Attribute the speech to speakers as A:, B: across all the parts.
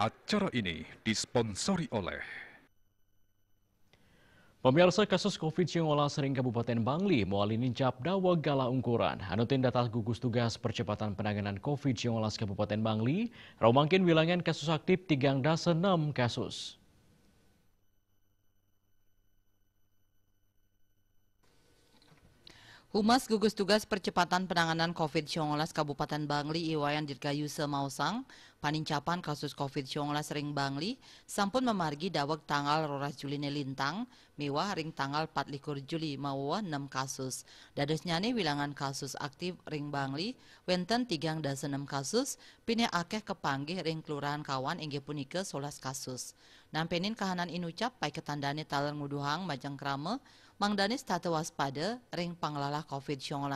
A: Acara ini disponsori oleh Pemirsa kasus COVID 19 sering Kabupaten Bangli mualini Capdawa Gala Ungkuran. Anutin data gugus tugas percepatan penanganan COVID 19 Kabupaten Bangli, Romangkin wilangan kasus aktif tigang dasa 6 kasus.
B: Humas Gugus Tugas Percepatan Penanganan COVID-19 Kabupaten Bangli Iwayan Dirgayuse Mausang, panincapan kasus COVID-19 ring Bangli, sampun memargi dawek tanggal Roras Juli lintang, mewah ring tanggal 4 Juli mawa 6 kasus. nyane wilangan kasus aktif ring Bangli, wenten 3 dasa 6 kasus, pini akeh kepanggih ring kelurahan kawan inggih punike solas kasus. Nampenin kahanan inucap, pai ketandane talang nguduhang majang krama, Mang Danis tata waspada ring panglalah COVID-19.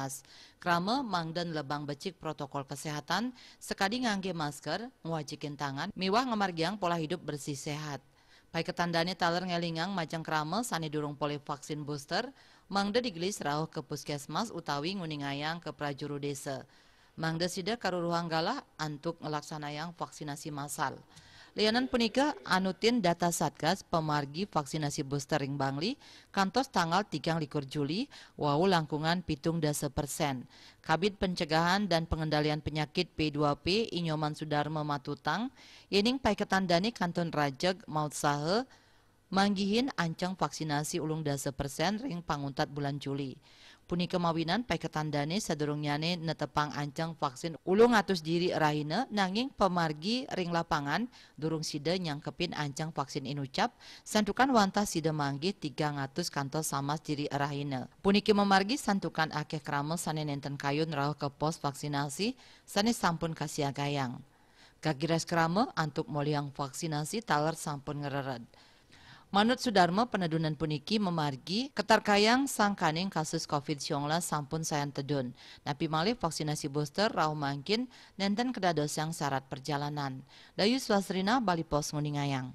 B: Krama dan lebang becik protokol kesehatan, sekadi ngangge masker, ngwajikin tangan, miwah ngemargiang pola hidup bersih sehat. Pai ketandani taler ngelingang majang krama sani durung poli vaksin booster, Mang mangda digelis rauh ke puskesmas utawi nguningayang ke prajuru desa. Mangda sida karuruhang galah antuk ngelaksanayang vaksinasi masal. Layanan punika anutin data Satgas pemargi vaksinasi booster ring Bangli kantos tanggal 3 likur Juli wau langkungan pitung dasa persen. Kabit Pencegahan dan Pengendalian Penyakit P2P Inyoman Sudarma Matutang yening Paiketan Dani Kanton Rajeg Maut Sahe manggihin ancang vaksinasi ulung dasa persen ring panguntat bulan Juli punika dani paiketandane sadurungyane netepang anceng vaksin ulung atus diri rahine nanging pemargi ring lapangan durung yang nyangkepin anceng vaksin inucap santukan wanta sida manggi 300 kantor sama diri rahine puniki memargi santukan akeh kramel sane nenten kayun rauh ke pos vaksinasi sane sampun kasia gayang Kagiras krama antuk moliang vaksinasi talar sampun ngereret. Manut Sudarma penedunan puniki memargi ketarkayang sangkaning kasus COVID 19 sampun sayan tedun. Napi malih vaksinasi booster rauh mangkin nenten yang syarat perjalanan. Dayu Swasrina Bali Pos Nguningayang.